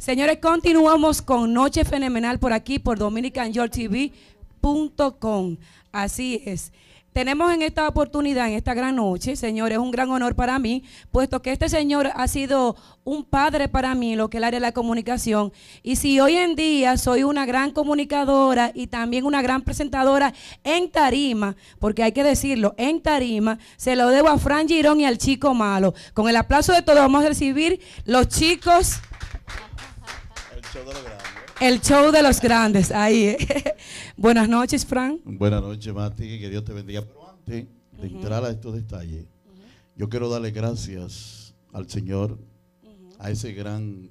Señores, continuamos con Noche Fenomenal por aquí, por dominicanyorktv.com. Así es. Tenemos en esta oportunidad, en esta gran noche, señores, un gran honor para mí, puesto que este señor ha sido un padre para mí en lo que es el área de la comunicación. Y si hoy en día soy una gran comunicadora y también una gran presentadora en tarima, porque hay que decirlo, en tarima, se lo debo a Fran Girón y al chico malo. Con el aplauso de todos vamos a recibir los chicos el show de los grandes, ahí. Eh. Buenas noches, Fran. Buenas noches, Mati, que Dios te bendiga. Pero antes de entrar a estos detalles, yo quiero darle gracias al Señor, a ese gran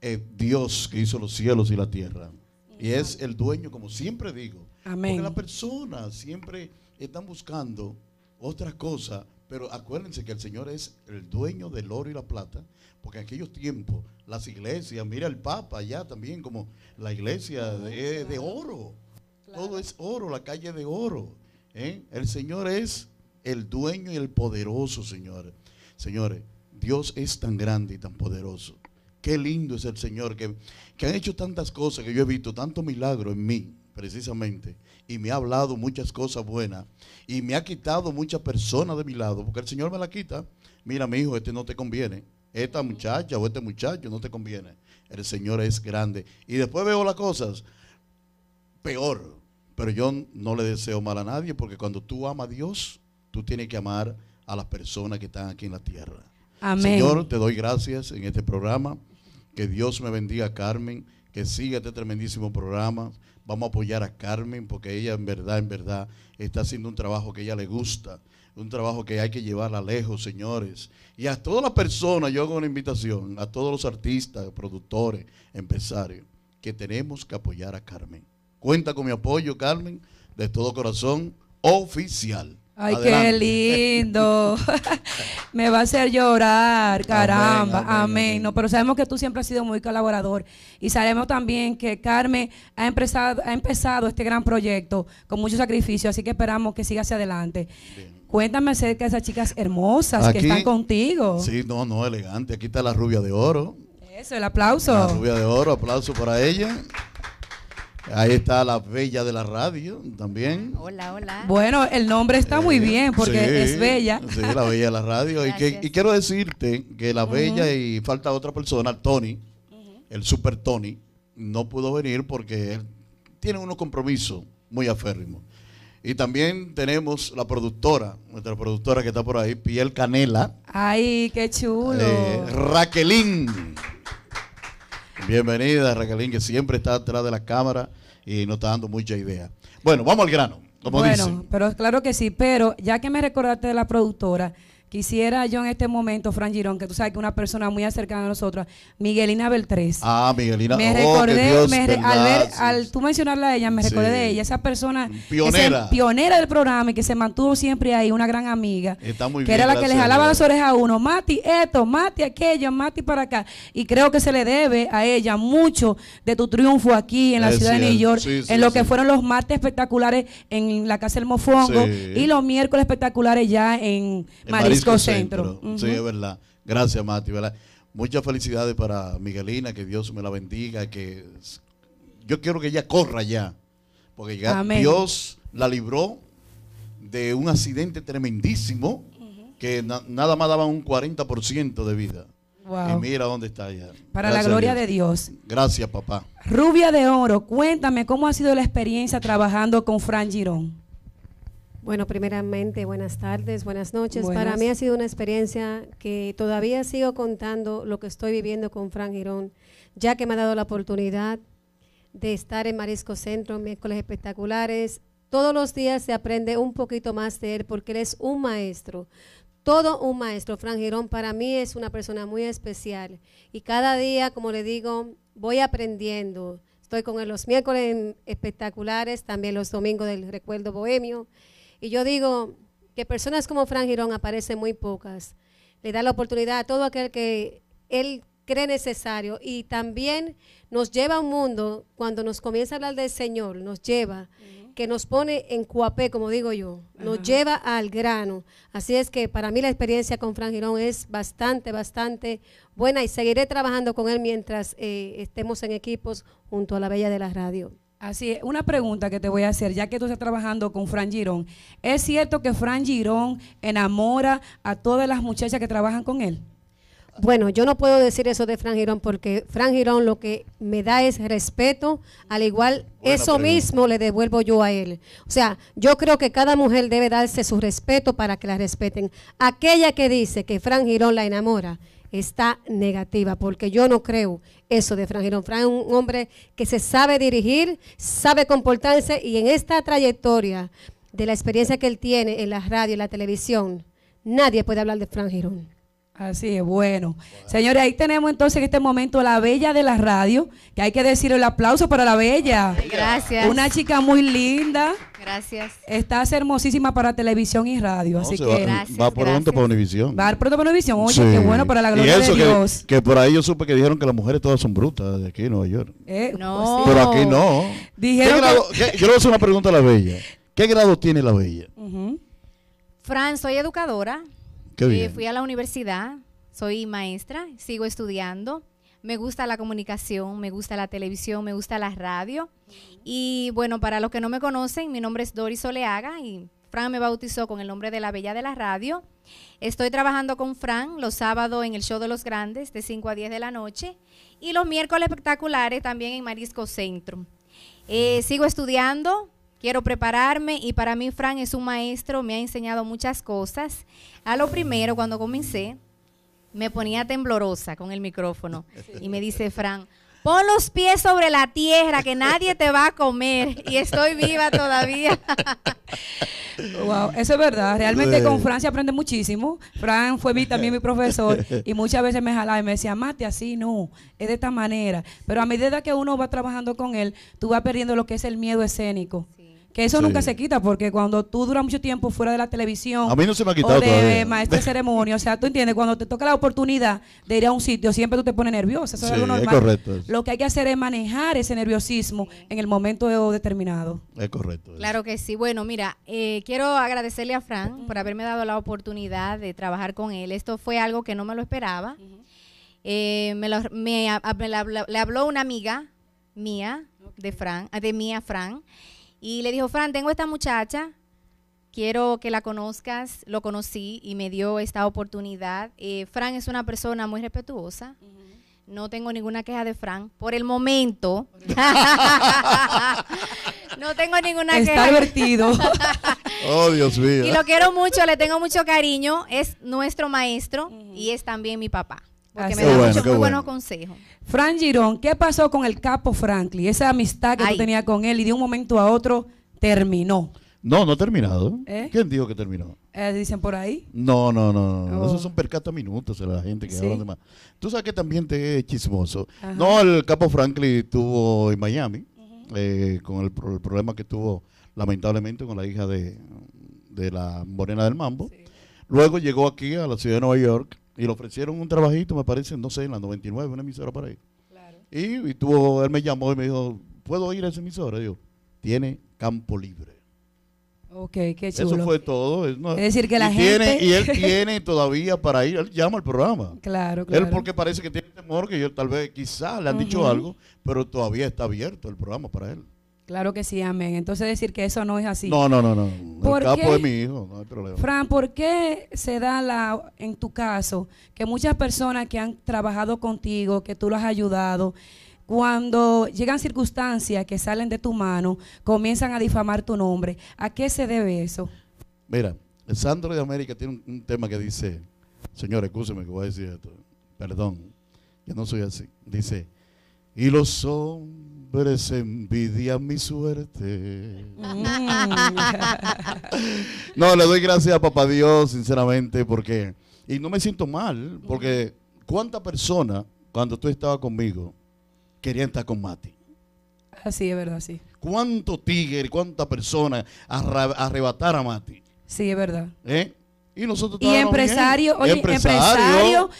eh, Dios que hizo los cielos y la tierra. Y es el dueño, como siempre digo. Amén. Porque las personas siempre están buscando otras cosas, pero acuérdense que el Señor es el dueño del oro y la plata, porque en aquellos tiempos las iglesias, mira el Papa allá también, como la iglesia de, de oro. Todo es oro, la calle de oro. ¿eh? El Señor es el dueño y el poderoso, Señor Señores, Dios es tan grande y tan poderoso. Qué lindo es el Señor, que, que hecho tantas cosas, que yo he visto tanto milagro en mí, precisamente, y me ha hablado muchas cosas buenas, y me ha quitado muchas personas de mi lado, porque el Señor me la quita. Mira, mi hijo, este no te conviene esta muchacha o este muchacho no te conviene. El Señor es grande. Y después veo las cosas peor. Pero yo no le deseo mal a nadie porque cuando tú amas a Dios, tú tienes que amar a las personas que están aquí en la tierra. Señor, te doy gracias en este programa. Que Dios me bendiga, Carmen. Que siga este tremendísimo programa. Vamos a apoyar a Carmen porque ella en verdad, en verdad, está haciendo un trabajo que ella le gusta un trabajo que hay que a lejos, señores. Y a todas las personas, yo hago una invitación, a todos los artistas, productores, empresarios, que tenemos que apoyar a Carmen. Cuenta con mi apoyo, Carmen, de todo corazón, oficial. Ay, qué lindo. Me va a hacer llorar, caramba. Amén, pero sabemos que tú siempre has sido muy colaborador y sabemos también que Carmen ha empezado, ha empezado este gran proyecto con mucho sacrificio, así que esperamos que siga hacia adelante. Cuéntame acerca de esas chicas hermosas que están contigo. Sí, no, no, elegante. Aquí está la rubia de oro. Eso, el aplauso. La rubia de oro, aplauso para ella. Ahí está la bella de la radio también. Hola, hola. Bueno, el nombre está muy eh, bien porque es bella. Sí, la bella de la radio. y, quiero decirte que la bella y falta otra persona, Tony, el super Tony, no pudo venir porque él tiene unos compromisos muy aférrimos. Y también tenemos la productora, nuestra productora que está por ahí, Piel Canela. Ay, qué chulo. Eh, Raquelín. Bienvenida, Raquelín, que siempre está detrás de la cámara y nos está dando mucha idea. Bueno, vamos al grano. Como bueno, pero claro que sí, pero ya que me recordaste de la productora, Quisiera yo en este momento, Fran Girón, que tú sabes que una persona muy cercana a nosotros, Miguelina Beltrés. Ah, Miguelina. Me oh, recordé, al ver, al tú mencionarla a ella, me recordé de ella, esa persona pionera. pionera del programa y que se mantuvo siempre ahí, una gran amiga. que era la que le jalaba las orejas a uno, Mati esto, Mati aquello, Mati para acá. Y creo que se le debe a ella mucho de tu triunfo aquí en la ciudad de New York, en lo que fueron los martes espectaculares en la Casa del Mofongo y los miércoles espectaculares ya en, en Centro. Sí, es verdad. Gracias, Mati. Muchas felicidades para Miguelina, que Dios me la bendiga, que yo quiero que ella corra ya, porque ya Dios la libró de un accidente tremendísimo que nada más daba un 40% de vida. Y mira dónde está ella. Para la gloria de Dios. Gracias, papá. Rubia de Oro, cuéntame cómo ha sido la experiencia trabajando con Fran Girón. Bueno, primeramente, buenas tardes, buenas noches. Para mí ha sido una experiencia que todavía sigo contando lo que estoy viviendo con Fran Girón, ya que me ha dado la oportunidad de estar en Marisco Centro, miércoles espectaculares. Todos los días se aprende un poquito más de él porque él es un maestro, todo un maestro. Fran Girón para mí es una persona muy especial y cada día, como le digo, voy aprendiendo. Estoy con él los miércoles espectaculares, también los domingos del recuerdo bohemio y yo digo que personas como Fran Girón aparecen muy pocas. Le da la oportunidad a todo aquel que él cree necesario y también nos lleva a un mundo, cuando nos comienza a hablar del Señor, nos lleva, que nos pone en cuapé, como digo yo, nos lleva al grano. Así es que para mí la experiencia con Fran Girón es bastante, bastante buena y seguiré trabajando con él mientras eh, estemos en equipos junto a la Bella de la Radio. Así es, una pregunta que te voy a hacer, ya que tú estás trabajando con Fran Girón. ¿Es cierto que Fran Girón enamora a todas las muchachas que trabajan con él? Bueno, yo no puedo decir eso de Fran Girón porque Fran Girón lo que me da es respeto, al igual eso mismo le devuelvo yo a él. O sea, yo creo que cada mujer debe darse su respeto para que la respeten. Aquella que dice que Fran Girón la enamora, está negativa, porque yo no creo eso de Fran Girón. Fran es un hombre que se sabe dirigir, sabe comportarse y en esta trayectoria de la experiencia que él tiene en la radio, y la televisión, nadie puede hablar de Fran Girón. Así es, bueno. Señores, ahí tenemos entonces en este momento la bella de la radio, que hay que decir el aplauso para la bella. Gracias. Una chica muy linda. Gracias. Estás hermosísima para televisión y radio, así que... Va, gracias, va pronto para Univisión. Va pronto para Univisión, oye, qué bueno para la gloria de Dios. Que, por ahí yo supe que dijeron que las mujeres todas son brutas de aquí en Nueva York. Eh, no. Pues Pero aquí no. Dijeron yo le voy a hacer una pregunta a la bella. ¿Qué grado tiene la bella? Fran, soy educadora. Eh, fui a la universidad, soy maestra, sigo estudiando. Me gusta la comunicación, me gusta la televisión, me gusta la radio. Y bueno, para los que no me conocen, mi nombre es Doris Oleaga y Fran me bautizó con el nombre de la Bella de la Radio. Estoy trabajando con Fran los sábados en el Show de los Grandes de 5 a 10 de la noche y los miércoles espectaculares también en Marisco Centro. Eh, sigo estudiando, Quiero prepararme y para mí Fran es un maestro, me ha enseñado muchas cosas. A lo primero, cuando comencé, me ponía temblorosa con el micrófono y me dice Fran, pon los pies sobre la tierra que nadie te va a comer y estoy viva todavía. eso es verdad. Realmente con Fran se aprende muchísimo. Fran fue mi, también mi profesor y muchas veces me jalaba y me decía, mate así, no, es de esta manera. Pero a medida que uno va trabajando con él, tú vas perdiendo lo que es el miedo escénico. Que eso nunca se quita, porque cuando tú duras mucho tiempo fuera de la televisión. A o de todavía. de ceremonia, o sea, tú entiendes, cuando te toca la oportunidad de ir a un sitio, siempre tú te pones nerviosa. Eso es algo normal. Es correcto. Lo que hay que hacer es manejar ese nerviosismo en el momento determinado. Es correcto. Claro que sí. Bueno, mira, eh, quiero agradecerle a Fran por haberme dado la oportunidad de trabajar con él. Esto fue algo que no me lo esperaba. Eh, me, le habló una amiga mía, de Fran, de mía Fran. Y le dijo, Fran, tengo esta muchacha, quiero que la conozcas, lo conocí y me dio esta oportunidad. Eh, Fran es una persona muy respetuosa. No tengo ninguna queja de Fran. Por el momento. no tengo ninguna queja. Está divertido. oh, Dios mío. Y lo quiero mucho, le tengo mucho cariño. Es nuestro maestro y es también mi papá me da muchos muy buenos consejos. Fran Girón, ¿qué pasó con el capo Franklin? Esa amistad que tú tenías con él y de un momento a otro terminó. No, no ha terminado. ¿Eh? ¿Quién dijo que terminó? Eh, dicen por ahí. No, no, no, eso oh. son percatos minutos de la gente que habla de más. Tú sabes que también te es chismoso. No, el capo Franklin estuvo en Miami eh, con el, problema que tuvo lamentablemente con la hija de, de la morena del mambo. Luego llegó aquí a la ciudad de Nueva York y le ofrecieron un trabajito, me parece, no sé, en la 99, una emisora para ir. Y, tuvo, él me llamó y me dijo, ¿puedo ir a esa emisora? Y yo, tiene campo libre. Ok, qué chulo. Eso fue todo. Es, decir, que la gente... y él tiene todavía para ir, él llama al programa. Claro, claro. Él porque parece que tiene temor, que yo tal vez, quizás le han dicho algo, pero todavía está abierto el programa para él. Claro que sí, amén. Entonces decir que eso no es así. No, no, no, no. El capo qué, mi hijo, no hay problema. Fran, ¿por qué se da la, en tu caso, que muchas personas que han trabajado contigo, que tú lo has ayudado, cuando llegan circunstancias que salen de tu mano, comienzan a difamar tu nombre? ¿A qué se debe eso? Mira, el Sandro de América tiene un, tema que dice, señor, escúcheme que voy a decir esto, perdón, yo no soy así. Dice, y los son se envidia mi suerte. Mm. no, le doy gracias a Papá Dios, sinceramente, porque, y no me siento mal, porque cuánta persona, cuando tú estabas conmigo, quería estar con Mati. Así es verdad, sí. ¿Cuánto tigre, cuánta persona arrebatar a Mati? Sí, es verdad. ¿Eh? Y nosotros Y empresario, oye,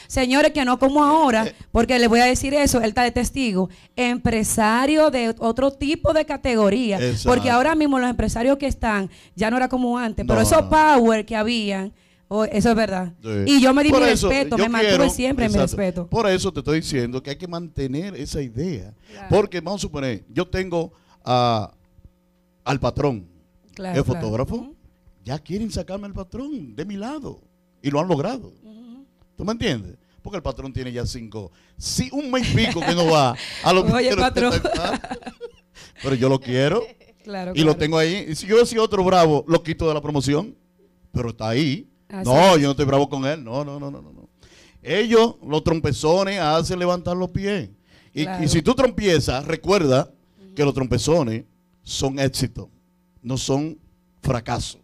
señores, que no como ahora, eh, porque les voy a decir eso, él está de testigo. Empresario de otro tipo de categoría. Porque ahora mismo los empresarios que están, ya no era como antes, pero esos power que habían, eso es verdad. Y yo me di mi respeto, me mantuve siempre mi respeto. Por eso te estoy diciendo que hay que mantener esa idea. Porque vamos a suponer, yo tengo a, al patrón, de el fotógrafo ya quieren sacarme al patrón de mi lado. Y lo han logrado. ¿Tú me entiendes? Porque el patrón tiene ya cinco. Sí, un mes y pico que no va a lo Oye, patrón. Pero yo lo quiero. y lo tengo ahí. Y si yo soy otro bravo, lo quito de la promoción. Pero está ahí. no, yo no estoy bravo con él. No, no, no, no, no. Ellos, los trompezones, hacen levantar los pies. Y, si tú trompiezas, recuerda que los trompezones son éxito, no son fracaso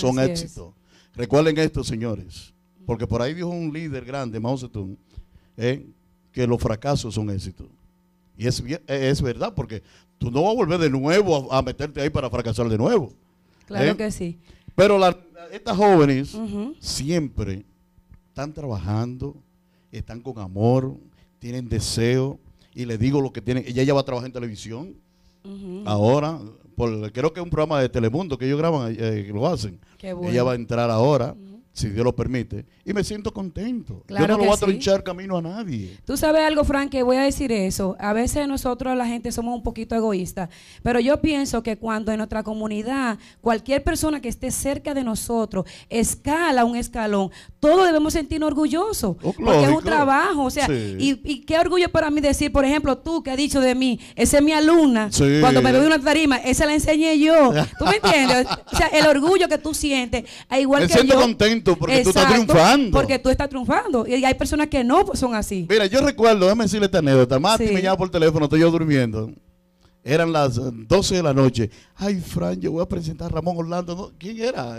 son éxitos Recuerden esto, señores, porque por ahí dijo un líder grande, Mao Zedong, eh, que los fracasos son éxitos Y es, eh, es verdad, porque tú no vas a volver de nuevo a, meterte ahí para fracasar de nuevo. Claro ¿eh? que sí. Pero estas jóvenes siempre están trabajando, están con amor, tienen deseo, y le digo lo que tienen. Ella ya va a trabajar en televisión, ahora por creo que es un programa de Telemundo que ellos graban, eh, eh, lo hacen. bueno. Ella va a entrar ahora si Dios lo permite, y me siento contento. Yo no lo voy a trinchar camino a nadie. Tú sabes algo, Frank, que voy a decir eso. A veces nosotros, la gente, somos un poquito egoístas, pero yo pienso que cuando en nuestra comunidad, cualquier persona que esté cerca de nosotros, escala un escalón, todos debemos sentirnos orgullosos, oh, porque es un trabajo, o sea, y, qué orgullo para mí decir, por ejemplo, tú que has dicho de mí, esa es mi alumna, cuando me veo una tarima, esa la enseñé yo, ¿tú me entiendes? o sea, el orgullo que tú sientes, igual me siento contento porque tú estás triunfando. Porque tú estás triunfando. Y hay personas que no son así. Mira, yo recuerdo, déjame decirle esta anécdota. Mati me llama por teléfono, estoy yo durmiendo. Eran las 12 de la noche. Ay, Fran, yo voy a presentar a Ramón Orlando. ¿Quién era?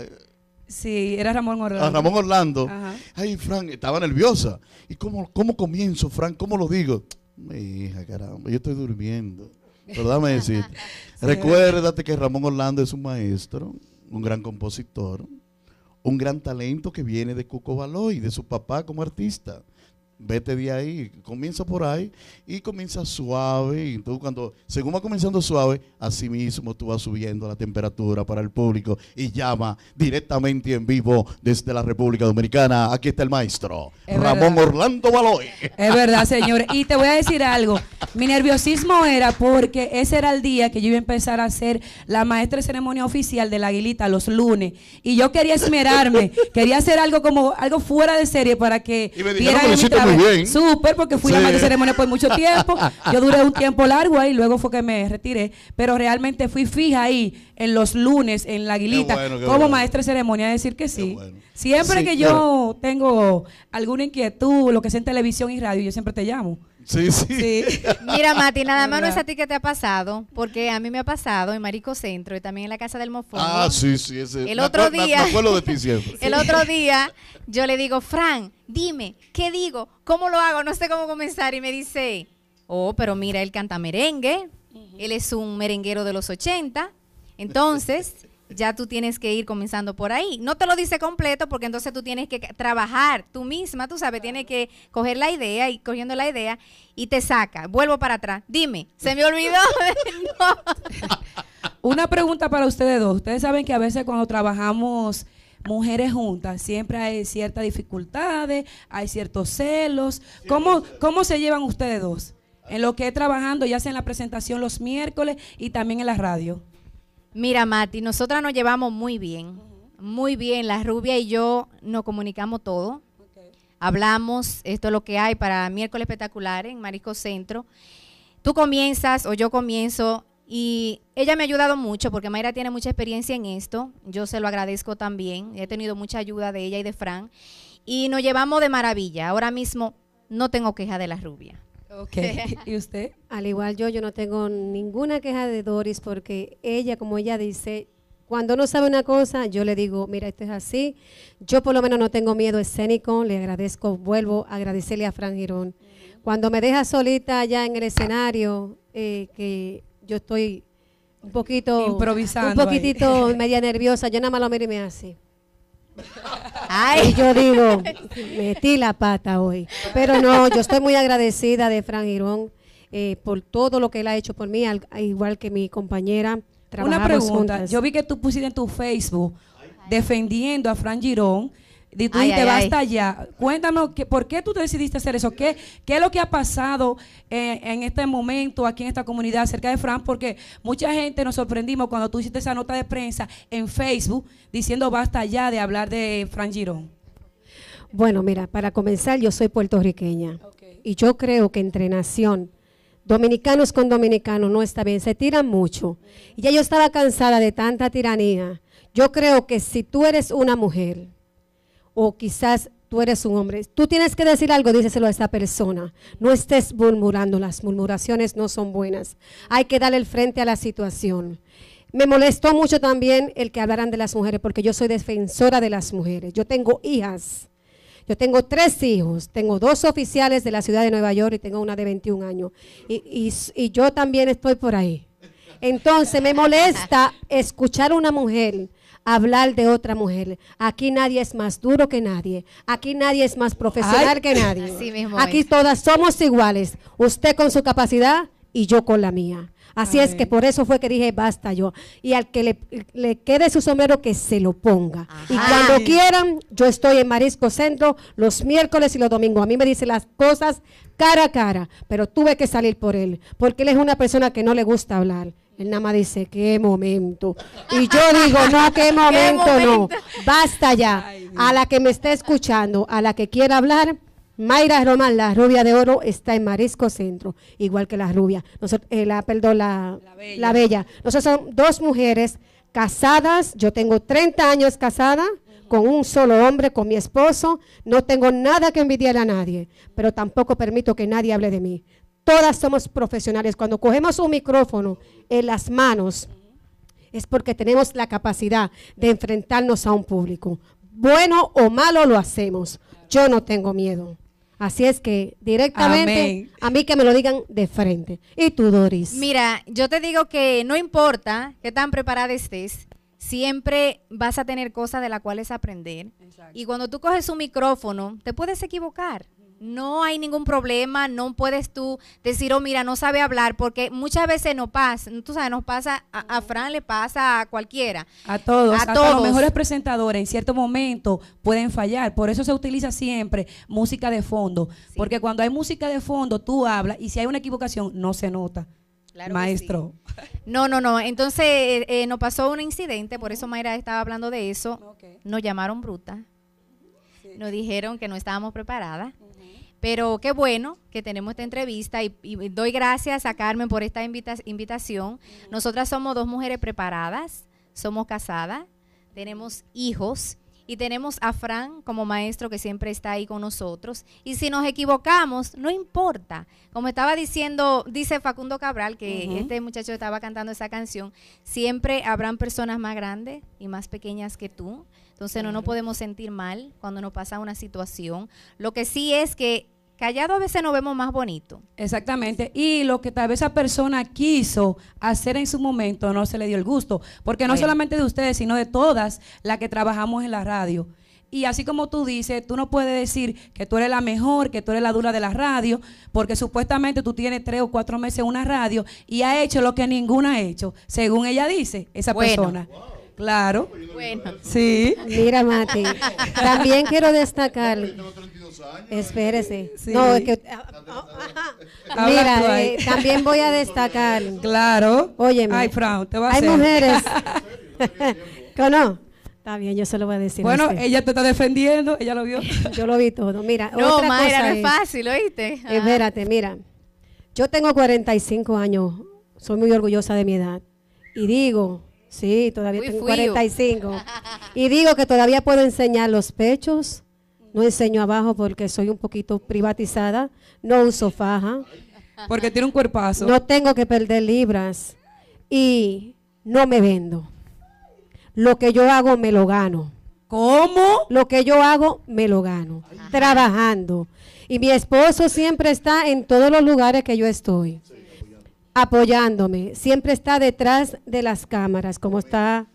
Sí, era Ramón ah, Orlando. A Ramón Orlando. Ay, Fran, estaba nerviosa. ¿Y cómo, cómo comienzo, Fran? ¿Cómo lo digo? Mi hija, caramba, yo estoy durmiendo. Pero déjame decir, recuérdate que Ramón Orlando es un maestro, un gran compositor, un gran talento que viene de Cuco Baloy, de su papá como artista vete de ahí, comienza por ahí y comienza suave. Y tú, cuando, según va comenzando suave, así mismo tú vas subiendo la temperatura para el público y llama directamente en vivo desde la República Dominicana. Aquí está el maestro, Ramón Orlando Baloy. Es verdad, señor. Y te voy a decir algo. Mi nerviosismo era porque ese era el día que yo iba a empezar a ser la maestra de ceremonia oficial de la Aguilita los lunes. Y yo quería esmerarme, quería hacer algo como algo fuera de serie para que... vieran me Super, Súper, porque fui la la de ceremonia por mucho tiempo. Yo duré un tiempo largo ahí, luego fue que me retiré. Pero realmente fui fija ahí en los lunes, en la aguilita, como maestra de ceremonia, decir que sí. Siempre que yo tengo alguna inquietud, lo que sea en televisión y radio, yo siempre te llamo. Sí, sí. Mira, Mati, nada más no es a ti que te ha pasado, porque a mí me ha pasado en Marico Centro y también en la Casa del Mofón. Ah, sí, sí. Ese. El otro día. El otro día yo le digo, Fran, dime, ¿qué digo? ¿Cómo lo hago? No sé cómo comenzar. Y me dice, oh, pero mira, él canta merengue. Él es un merenguero de los 80. Entonces, ya tú tienes que ir comenzando por ahí. No te lo dice completo porque entonces tú tienes que trabajar tú misma, tú sabes, tienes que coger la idea y cogiendo la idea y te saca. Vuelvo para atrás. Dime, se me olvidó. Una pregunta para ustedes dos. Ustedes saben que a veces cuando trabajamos mujeres juntas, siempre hay ciertas dificultades, hay ciertos celos. ¿Cómo, cómo se llevan ustedes dos? En lo que es trabajando, ya sea en la presentación los miércoles y también en la radio. Mira, Mati, nosotras nos llevamos muy bien. Muy bien, la rubia y yo nos comunicamos todo. Hablamos, esto es lo que hay para miércoles espectacular en Marisco Centro. Tú comienzas o yo comienzo y ella me ha ayudado mucho porque Mayra tiene mucha experiencia en esto. Yo se lo agradezco también. He tenido mucha ayuda de ella y de Fran. Y nos llevamos de maravilla. Ahora mismo no tengo queja de la rubia. Ok. ¿Y usted? Al igual yo, yo no tengo ninguna queja de Doris porque ella, como ella dice, cuando no sabe una cosa, yo le digo, mira, esto es así. Yo por lo menos no tengo miedo escénico, le agradezco, vuelvo a agradecerle a Fran Girón. Cuando me deja solita allá en el escenario, eh, que yo estoy un poquito... Improvisando. Un poquitito media nerviosa, yo nada más lo me hace. Ay, yo digo, metí la pata hoy. Pero no, yo estoy muy agradecida de Fran Girón eh, por todo lo que él ha hecho por mí, igual que mi compañera. Una pregunta, yo vi que tú pusiste en tu Facebook defendiendo a Fran Girón basta ya. cuéntame ¿por qué tú decidiste hacer eso? ¿Qué, qué es lo que ha pasado eh, en este momento aquí en esta comunidad acerca de Fran? Porque mucha gente nos sorprendimos cuando tú hiciste esa nota de prensa en Facebook diciendo, basta ya de hablar de Fran Girón. Bueno, mira, para comenzar, yo soy puertorriqueña. Y yo creo que entre nación, dominicanos con dominicanos, no está bien. Se tiran mucho. Y ya yo estaba cansada de tanta tiranía. Yo creo que si tú eres una mujer o quizás tú eres un hombre. Tú tienes que decir algo, díselo a esa persona. No estés murmurando, las murmuraciones no son buenas. Hay que darle el frente a la situación. Me molestó mucho también el que hablaran de las mujeres, porque yo soy defensora de las mujeres. Yo tengo hijas. Yo tengo tres hijos, tengo dos oficiales de la ciudad de Nueva York y tengo una de 21 años. Y, y yo también estoy por ahí. Entonces me molesta escuchar a una mujer hablar de otra mujer. Aquí nadie es más duro que nadie. Aquí nadie es más profesional que nadie. Aquí todas somos iguales. Usted con su capacidad y yo con la mía. Así es que por eso fue que dije, basta yo. Y al que le, quede su sombrero, que se lo ponga. Y cuando quieran, yo estoy en Marisco Centro los miércoles y los domingos. A mí me dice las cosas cara a cara, pero tuve que salir por él, porque él es una persona que no le gusta hablar. Él nada más dice, qué momento. Y yo digo, no, qué momento, no. Basta ya. a la que me está escuchando, a la que quiera hablar, Mayra Román, la rubia de oro, está en Marisco Centro, igual que la rubia. Nosotros, eh, la, perdón, la, bella. Nosotros son dos mujeres casadas. Yo tengo 30 años casada con un solo hombre, con mi esposo. No tengo nada que envidiar a nadie, pero tampoco permito que nadie hable de mí todas somos profesionales. Cuando cogemos un micrófono en las manos, es porque tenemos la capacidad de enfrentarnos a un público. Bueno o malo lo hacemos. Yo no tengo miedo. Así es que directamente a mí que me lo digan de frente. ¿Y tú, Doris? Mira, yo te digo que no importa qué tan preparada estés, siempre vas a tener cosas de las cuales aprender. Y cuando tú coges un micrófono, te puedes equivocar no hay ningún problema, no puedes tú decir, oh, mira, no sabe hablar, porque muchas veces nos pasa, tú sabes, nos pasa, a, Fran le pasa a cualquiera. A todos, a todos. los mejores presentadores en cierto momento pueden fallar, por eso se utiliza siempre música de fondo, porque cuando hay música de fondo tú hablas y si hay una equivocación no se nota. Maestro. No, no, no. Entonces eh, eh, nos pasó un incidente, por eso Mayra estaba hablando de eso. Nos llamaron bruta. Nos dijeron que no estábamos preparadas. Pero qué bueno que tenemos esta entrevista y, doy gracias a Carmen por esta invitación. Nosotras somos dos mujeres preparadas, somos casadas, tenemos hijos y tenemos a Fran como maestro que siempre está ahí con nosotros. Y si nos equivocamos, no importa. Como estaba diciendo, dice Facundo Cabral, que este muchacho estaba cantando esa canción, siempre habrán personas más grandes y más pequeñas que tú. Entonces no nos podemos sentir mal cuando nos pasa una situación. Lo que sí es que callado a veces nos vemos más bonito. Exactamente. Y lo que tal vez esa persona quiso hacer en su momento no se le dio el gusto. Porque no solamente de ustedes, sino de todas las que trabajamos en la radio. Y así como tú dices, tú no puedes decir que tú eres la mejor, que tú eres la dura de la radio, porque supuestamente tú tienes tres o cuatro meses en una radio y ha hecho lo que ninguna ha hecho, según ella dice, esa persona. Claro. Bueno. Sí. Mira, Mati. También quiero destacar. Espérese. No, es que. Ah, ah, ah, mira, eh, también voy a destacar. Claro. oye Ay, te Hay mujeres. ¿Que no? Está bien, yo se lo voy a decir. Bueno, este. ella te está defendiendo, ella lo vio. yo lo vi todo. Mira, no, otra es fácil, ¿oíste? Espérate, mira. Yo tengo 45 años, soy muy orgullosa de mi edad. Y digo, Sí, todavía tengo 45. Y digo que todavía puedo enseñar los pechos. No enseño abajo porque soy un poquito privatizada. No uso faja. Porque tiene un cuerpazo. No tengo que perder libras. Y no me vendo. Lo que yo hago me lo gano. ¿Cómo? Lo que yo hago me lo gano. Trabajando. Y mi esposo siempre está en todos los lugares que yo estoy apoyándome. Siempre está detrás de las cámaras, como está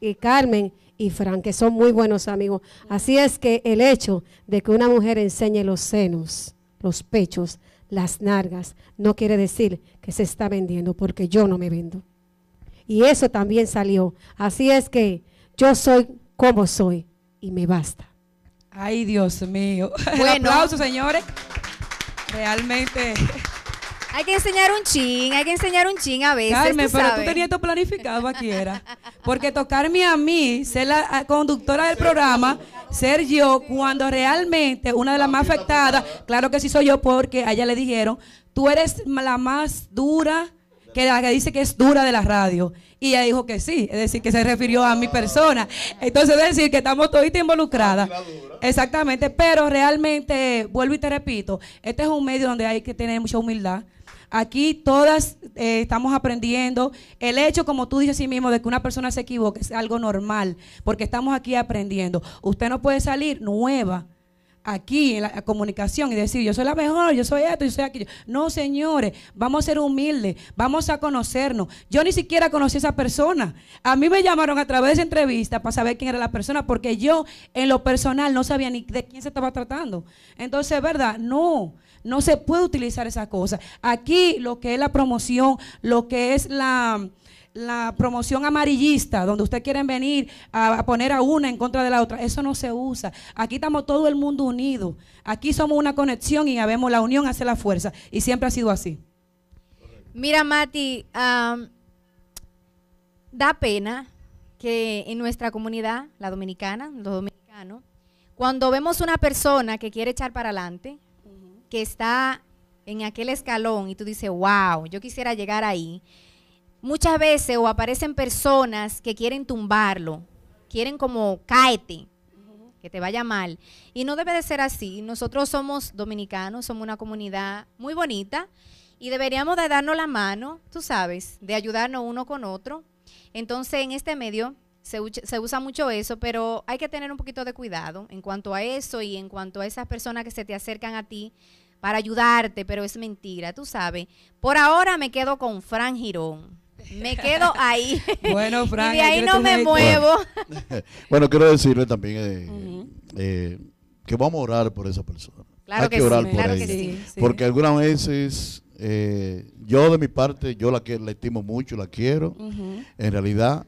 y eh, Carmen y Fran, que son muy buenos amigos. Así es que el hecho de que una mujer enseñe los senos, los pechos, las nargas, no quiere decir que se está vendiendo, porque yo no me vendo. Y eso también salió. Así es que yo soy como soy y me basta. Ay, Dios mío. Bueno. señores. Realmente. Hay que enseñar un chin, hay que enseñar un chin a veces. Carmen, pero tú tenías esto planificado aquí, era. Porque tocarme a mí, ser la conductora del programa, ser yo, cuando realmente una de las más afectadas, claro que sí soy yo, porque a ella le dijeron, tú eres la más dura que la que dice que es dura de la radio. Y ella dijo que sí, es decir, que se refirió a mi persona. Entonces, es decir, que estamos todavía involucradas. Exactamente, pero realmente, vuelvo y te repito, este es un medio donde hay que tener mucha humildad, Aquí todas eh, estamos aprendiendo. El hecho, como tú dices a sí mismo, de que una persona se equivoque es algo normal, porque estamos aquí aprendiendo. Usted no puede salir nueva aquí en la comunicación y decir, yo soy la mejor, yo soy esto, yo soy aquello. No, señores, vamos a ser humildes, vamos a conocernos. Yo ni siquiera conocí a esa persona. A mí me llamaron a través de esa entrevista para saber quién era la persona, porque yo en lo personal no sabía ni de quién se estaba tratando. Entonces, ¿verdad? No. No se puede utilizar esa cosa. Aquí lo que es la promoción, lo que es la, promoción amarillista, donde ustedes quieren venir a, poner a una en contra de la otra, eso no se usa. Aquí estamos todo el mundo unido. Aquí somos una conexión y vemos la unión hace la fuerza. Y siempre ha sido así. Mira, Mati, da pena que en nuestra comunidad, la dominicana, los dominicanos, cuando vemos una persona que quiere echar para adelante, está en aquel escalón y tú dices, wow, yo quisiera llegar ahí, muchas veces o aparecen personas que quieren tumbarlo, quieren como cáete, que te vaya mal. Y no debe de ser así. Nosotros somos dominicanos, somos una comunidad muy bonita y deberíamos de darnos la mano, tú sabes, de ayudarnos uno con otro. Entonces, en este medio se, se, usa mucho eso, pero hay que tener un poquito de cuidado en cuanto a eso y en cuanto a esas personas que se te acercan a ti para ayudarte, pero es mentira, tú sabes. Por ahora me quedo con Fran Girón. Me quedo ahí. bueno, y ahí no me muevo. Bueno. quiero decirle también eh, eh, que vamos a orar por esa persona. Claro que, orar por Porque algunas veces eh, yo de mi parte, yo la, la estimo mucho, la quiero, en realidad,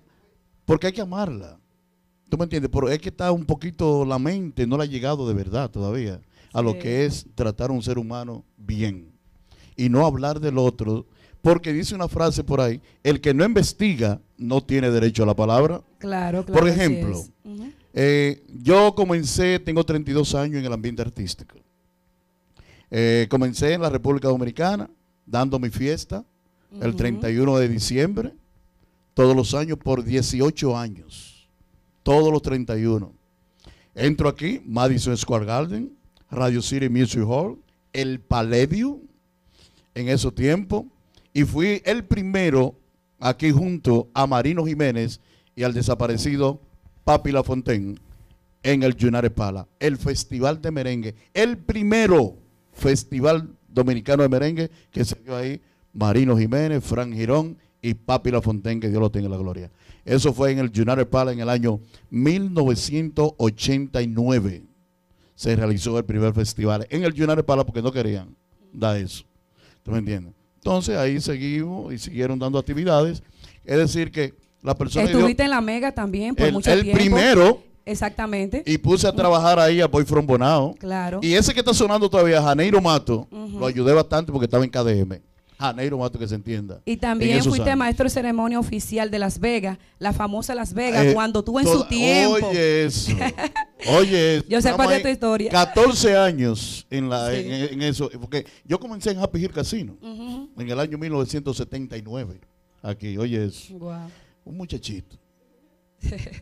porque hay que amarla. ¿Tú me entiendes? Pero es que está un poquito la mente, no la ha llegado de verdad todavía a lo que es tratar a un ser humano bien y no hablar del otro. Porque dice una frase por ahí, el que no investiga no tiene derecho a la palabra. Claro, Por ejemplo, eh, yo comencé, tengo 32 años en el ambiente artístico. Eh, comencé en la República Dominicana dando mi fiesta el 31 de diciembre, todos los años por 18 años, todos los 31. Entro aquí, Madison Square Garden, Radio City Music Hall, el Palevio en esos tiempos. Y fui el primero aquí junto a Marino Jiménez y al desaparecido Papi Lafontaine en el Junare Pala, el Festival de Merengue, el primero Festival Dominicano de Merengue que se dio ahí Marino Jiménez, Fran Girón y Papi Lafontaine, que Dios lo tenga en la gloria. Eso fue en el Junare Pala en el año 1989 se realizó el primer festival en el Junior Pala porque no querían dar eso. ¿Tú me entiendes? Entonces ahí seguimos y siguieron dando actividades. Es decir que la persona... Estuviste en la Mega también por muchas mucho el primero. Exactamente. Y puse a trabajar ahí a Boy From Bonao. Claro. Y ese que está sonando todavía, Janeiro Mato, lo ayudé bastante porque estaba en KDM. Janeiro ah, Mato que se entienda. Y también fuiste maestro de ceremonia oficial de Las Vegas, la famosa Las Vegas, eh, cuando tú en su tiempo. Oye, eso. oye, yo sé parte de tu historia. 14 años en, la, en, eso, porque yo comencé en Happy Hill Casino en el año 1979. Aquí, oye, eso. Un muchachito.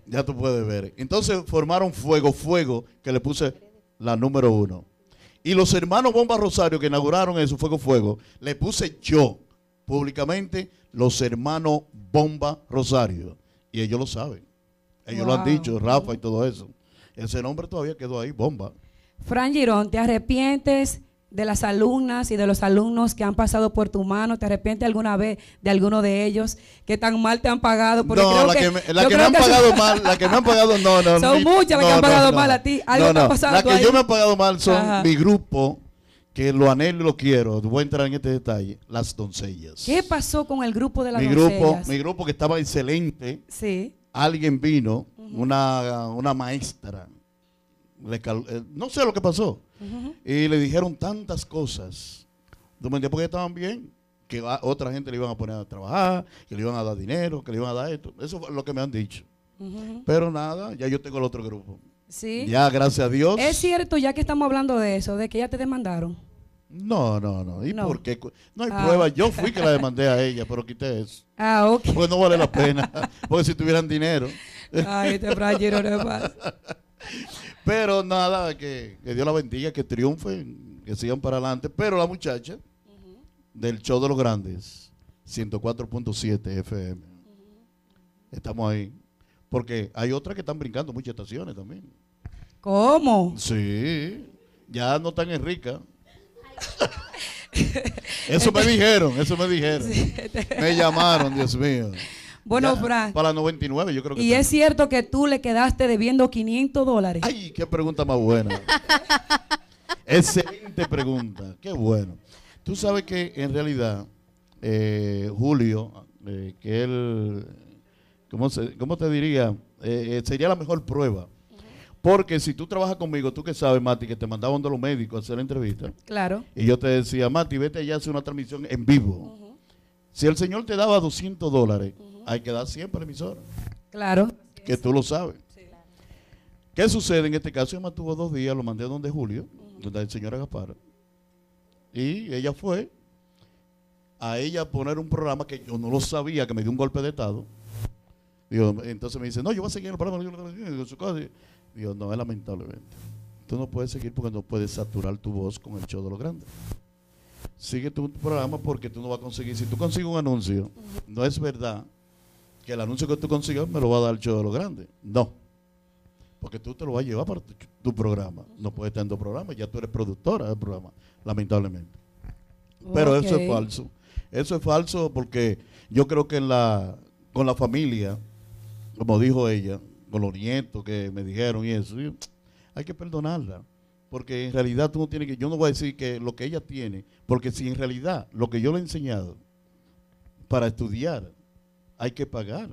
ya tú puedes ver. Entonces formaron Fuego, Fuego, que le puse la número uno. Y los hermanos Bomba Rosario que inauguraron eso, Fuego Fuego, le puse yo públicamente los hermanos Bomba Rosario. Y ellos lo saben. Ellos lo han dicho, Rafa y todo eso. Ese nombre todavía quedó ahí, Bomba. Fran Girón, ¿te arrepientes de las alumnas y de los alumnos que han pasado por tu mano? ¿Te arrepientes alguna vez de alguno de ellos que tan mal te han pagado? Porque no, creo la que, la que me han pagado mal, la que me han pagado, no, no. Son muchas las que han pagado mal a ti. ¿Algo te ha La que yo me han pagado mal son mi grupo, que lo anhelo y lo quiero. Voy a entrar en este detalle. Las doncellas. ¿Qué pasó con el grupo de las mi grupo, doncellas? Mi grupo que estaba excelente. Sí. Alguien vino, una, una maestra eh, no sé lo que pasó. Y le dijeron tantas cosas. me Porque estaban bien, que otra gente le iban a poner a trabajar, que le iban a dar dinero, que le iban a dar esto. Eso es lo que me han dicho. Pero nada, ya yo tengo el otro grupo. Sí. Ya, gracias a Dios. Es cierto, ya que estamos hablando de eso, de que ya te demandaron. No, no, no. ¿Y no. por qué? No hay ah. prueba. Yo fui que la demandé a ella, pero quité eso. Ah, ok. Pues no vale la pena. porque si tuvieran dinero. Ay, te este Brian no pasa. Pero nada, que, que, Dios la bendiga, que triunfen, que sigan para adelante. Pero la muchacha del show de los grandes, 104.7 FM. Estamos ahí. Porque hay otras que están brincando muchas estaciones también. ¿Cómo? Sí, ya no tan en rica. eso me dijeron, eso me dijeron. Me llamaron, Dios mío. Bueno, para la 99, yo creo que. Y es cierto que tú le quedaste debiendo 500 dólares. Ay, qué pregunta más buena. Excelente pregunta. Qué bueno. Tú sabes que en realidad, eh, Julio, eh, que él. ¿Cómo, se, cómo te diría? Eh, sería la mejor prueba. Porque si tú trabajas conmigo, tú que sabes, Mati, que te mandaban de los médicos a hacer la entrevista. Claro. Y yo te decía, Mati, vete allá a hacer una transmisión en vivo. Si el Señor te daba 200 dólares, hay que dar siempre emisor Claro. Que tú lo sabes. ¿Qué sucede? En este caso, yo me tuvo dos días, lo mandé a donde Julio, donde el señor Agapara. Y ella fue a ella poner un programa que yo no lo sabía, que me dio un golpe de estado. entonces me dice, no, yo voy a seguir el programa. Digo, Digo no, es lamentablemente. Tú no puedes seguir porque no puedes saturar tu voz con el show de los grandes sigue tu programa porque tú no vas a conseguir. Si tú consigues un anuncio, no es verdad que el anuncio que tú consigas me lo va a dar el show de los grandes. No. Porque tú te lo vas a llevar para tu, programa. No puedes estar en tu programa, ya tú eres productora del programa, lamentablemente. Pero eso es falso. Eso es falso porque yo creo que la, con la familia, como dijo ella, con los nietos que me dijeron y eso, hay que perdonarla. Porque en realidad tú no tienes que, yo no voy a decir que lo que ella tiene, porque si en realidad lo que yo le he enseñado para estudiar hay que pagar.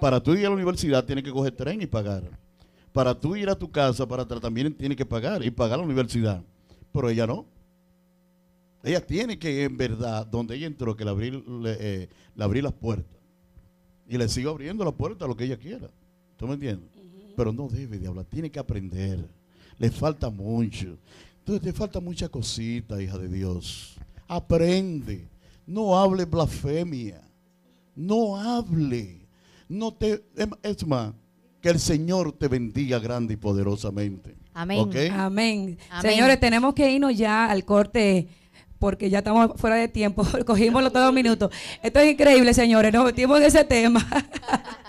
Para tú ir a la universidad tienes que coger tren y pagar. Para tú ir a tu casa para también tienes que pagar y pagar la universidad. Pero ella no. Ella tiene que, en verdad, donde ella entró, que le abrí, le, eh, abrí las puertas. Y le sigo abriendo las puertas a lo que ella quiera. ¿Tú me entiendes? Pero no debe de hablar, tiene que aprender le falta mucho. Entonces te falta mucha cosita, hija de Dios. Aprende, no hable blasfemia, no hable, no te, es más, que el Señor te bendiga grande y poderosamente. Amén. Amén. Amén. Señores, tenemos que irnos ya al corte porque ya estamos fuera de tiempo, cogimos los dos minutos. Esto es increíble, señores, nos metimos en ese tema.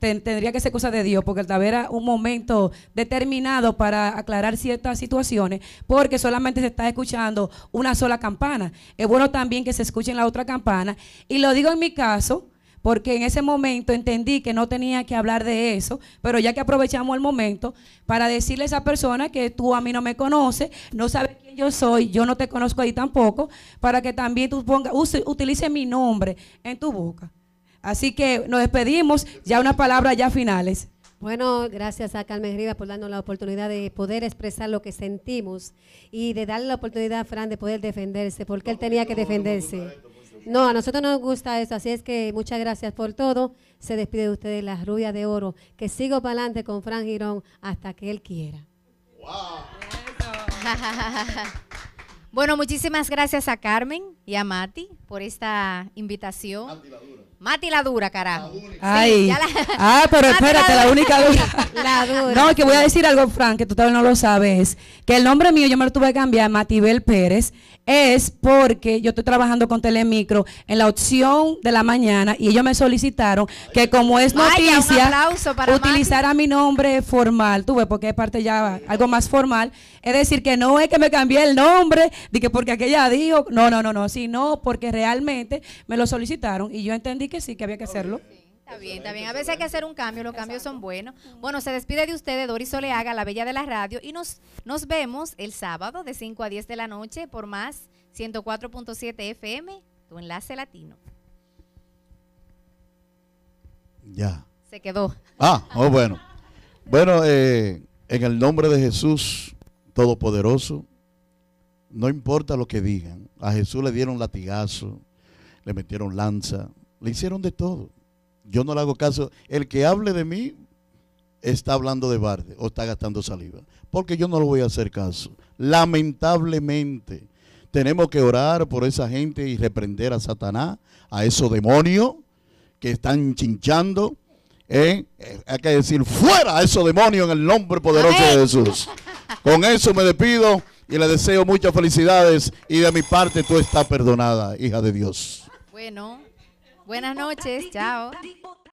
tendría que ser cosa de Dios, porque era un momento determinado para aclarar ciertas situaciones, porque solamente se está escuchando una sola campana. Es bueno también que se escuchen la otra campana. Y lo digo en mi caso, porque en ese momento entendí que no tenía que hablar de eso, pero ya que aprovechamos el momento para decirle a esa persona que tú a mí no me conoces, no sabes quién yo soy, yo no te conozco ahí tampoco, para que también tú ponga, utilice mi nombre en tu boca. Así que nos despedimos, ya una palabra ya finales. Bueno, gracias a Carmen Rivas por darnos la oportunidad de poder expresar lo que sentimos y de darle la oportunidad a Fran de poder defenderse, porque él tenía que defenderse. No, a nosotros nos gusta eso, así es que muchas gracias por todo. Se despide de ustedes las rubias de oro, que sigo para adelante con Fran Girón hasta que él quiera. bueno, muchísimas gracias a Carmen y a Mati por esta invitación. Mati la dura, carajo. Ah, pero espérate, la, única dura. La dura. No, que voy a decir algo, Frank, que tú todavía no lo sabes. Que el nombre mío yo me lo tuve que cambiar, Matibel Pérez, es porque yo estoy trabajando con Telemicro en la opción de la mañana y ellos me solicitaron que como es noticia, utilizar utilizara mi nombre formal, tuve porque es parte ya algo más formal. Es decir, que no es que me cambié el nombre, de que porque aquella dijo, no, no, no, no, sino porque realmente me lo solicitaron y yo entendí que sí, que había que hacerlo. Está bien, está bien. A veces hay que hacer un cambio, los cambios son buenos. Bueno, se despide de ustedes Doris Oleaga la Bella de la Radio, y nos, nos vemos el sábado de 5 a 10 de la noche por más 104.7 FM, tu enlace latino. Ya. Se quedó. Ah, oh, bueno. Bueno, eh, en el nombre de Jesús Todopoderoso, no importa lo que digan, a Jesús le dieron latigazo, le metieron lanza, le hicieron de todo. Yo no le hago caso. El que hable de mí está hablando de barde o está gastando saliva. Porque yo no le voy a hacer caso. Lamentablemente, tenemos que orar por esa gente y reprender a Satanás, a esos demonios que están chinchando. ¿eh? Hay que decir, fuera a esos demonios en el nombre poderoso de Jesús. Con eso me despido y le deseo muchas felicidades y de mi parte tú estás perdonada, hija de Dios. Bueno. Buenas noches, chao.